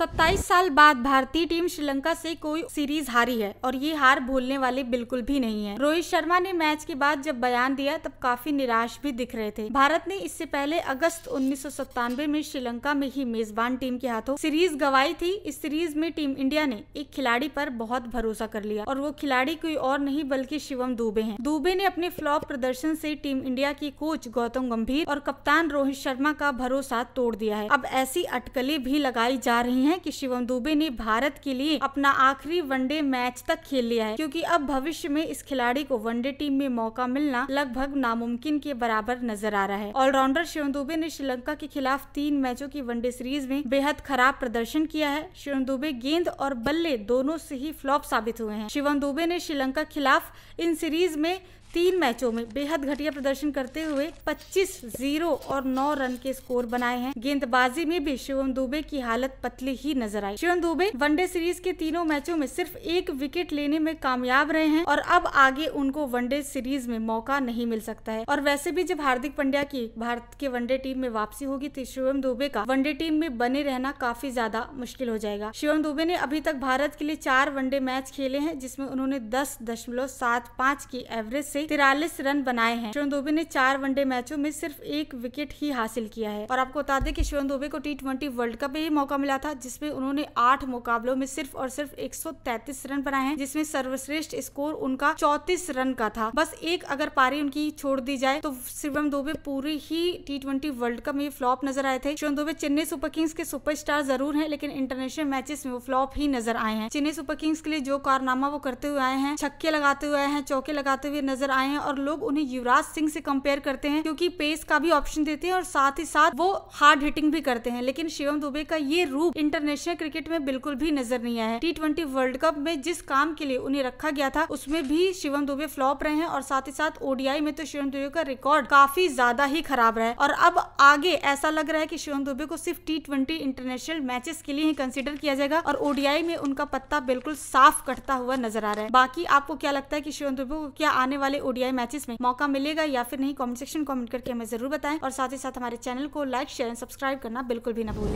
सत्ताईस साल बाद भारतीय टीम श्रीलंका से कोई सीरीज हारी है और ये हार भूलने वाले बिल्कुल भी नहीं है रोहित शर्मा ने मैच के बाद जब बयान दिया तब काफी निराश भी दिख रहे थे भारत ने इससे पहले अगस्त उन्नीस में श्रीलंका में ही मेजबान टीम के हाथों सीरीज गवाई थी इस सीरीज में टीम इंडिया ने एक खिलाड़ी पर बहुत भरोसा कर लिया और वो खिलाड़ी कोई और नहीं बल्कि शिवम दुबे है दुबे ने अपने फ्लॉप प्रदर्शन से टीम इंडिया के कोच गौतम गंभीर और कप्तान रोहित शर्मा का भरोसा तोड़ दिया है अब ऐसी अटकलें भी लगाई जा रही है हैं कि शिवम दुबे ने भारत के लिए अपना आखिरी वनडे मैच तक खेल लिया है क्योंकि अब भविष्य में इस खिलाड़ी को वनडे टीम में मौका मिलना लगभग नामुमकिन के बराबर नजर आ रहा है ऑलराउंडर शिवम दुबे ने श्रीलंका के खिलाफ तीन मैचों की वनडे सीरीज में बेहद खराब प्रदर्शन किया है शिवम दुबे गेंद और बल्ले दोनों से ही फ्लॉप साबित हुए हैं शिवम दुबे ने श्रीलंका खिलाफ इन सीरीज में तीन मैचों में बेहद घटिया प्रदर्शन करते हुए 25 जीरो और 9 रन के स्कोर बनाए हैं गेंदबाजी में भी शिवम दुबे की हालत पतली ही नजर आई शिवम दुबे वनडे सीरीज के तीनों मैचों में सिर्फ एक विकेट लेने में कामयाब रहे हैं और अब आगे उनको वनडे सीरीज में मौका नहीं मिल सकता है और वैसे भी जब हार्दिक पंड्या की भारत के वनडे टीम में वापसी होगी तो शिवम दुबे का वनडे टीम में बने रहना काफी ज्यादा मुश्किल हो जाएगा शिवम दुबे ने अभी तक भारत के लिए चार वनडे मैच खेले हैं जिसमें उन्होंने दस दशमलव सात पाँच की एवरेज से तिरालीस रन बनाए हैं शिवन दुबे ने चार वनडे मैचों में सिर्फ एक विकेट ही हासिल किया है और आपको बता दें कि शिवन दुबे को टी ट्वेंटी वर्ल्ड कप में ही मौका मिला था जिसमें उन्होंने आठ मुकाबलों में सिर्फ और सिर्फ एक रन बनाए हैं जिसमें सर्वश्रेष्ठ स्कोर उनका चौतीस रन का था बस एक अगर पारी उनकी छोड़ दी जाए तो शिवम दुबे पूरी ही टी ट्वेंटी वर्ल्ड कप में फ्लॉप नजर आए थे शिवम दुबे चेन्नई सुपर किंग्स के सुपरस्टार जरूर है लेकिन इंटरनेशनल मैचेस में वो फ्लॉप ही नजर आए हैं चेन्नई सुपर किंग्स के लिए जो कारनामा वो करते हुए आए हैं छक्के लगाते हुए आए हैं चौके लगाते हुए नजर नजर आए हैं और लोग उन्हें युवराज सिंह से कंपेयर करते हैं क्योंकि पेस का भी ऑप्शन देते हैं और साथ ही साथ वो हार्ड हिटिंग भी करते हैं लेकिन शिवम दुबे का ये रूप इंटरनेशनल क्रिकेट में बिल्कुल भी नजर नहीं आया टी ट्वेंटी वर्ल्ड कप में जिस काम के लिए उन्हें रखा गया था उसमें भी शिवम दुबे फ्लॉप रहे हैं और साथ ही साथ ओडीआई में तो शिवम दुबे का रिकॉर्ड काफी ज्यादा ही खराब रहा है और अब आगे ऐसा लग रहा है की शिवम दुबे को सिर्फ टी ट्वेंटी इंटरनेशनल मैचेस के लिए ही कंसिडर किया जाएगा और ओडीआई में उनका पत्ता बिल्कुल साफ कटता हुआ नजर आ रहा है बाकी आपको क्या लगता है की शिवम दुबे को क्या आने वाले ओडीआई मैचेस में मौका मिलेगा या फिर नहीं कॉमेंट सेक्शन कमेंट करके हमें जरूर बताएं और साथ ही साथ हमारे चैनल को लाइक शेयर एंड सब्सक्राइब करना बिल्कुल भी ना भूलें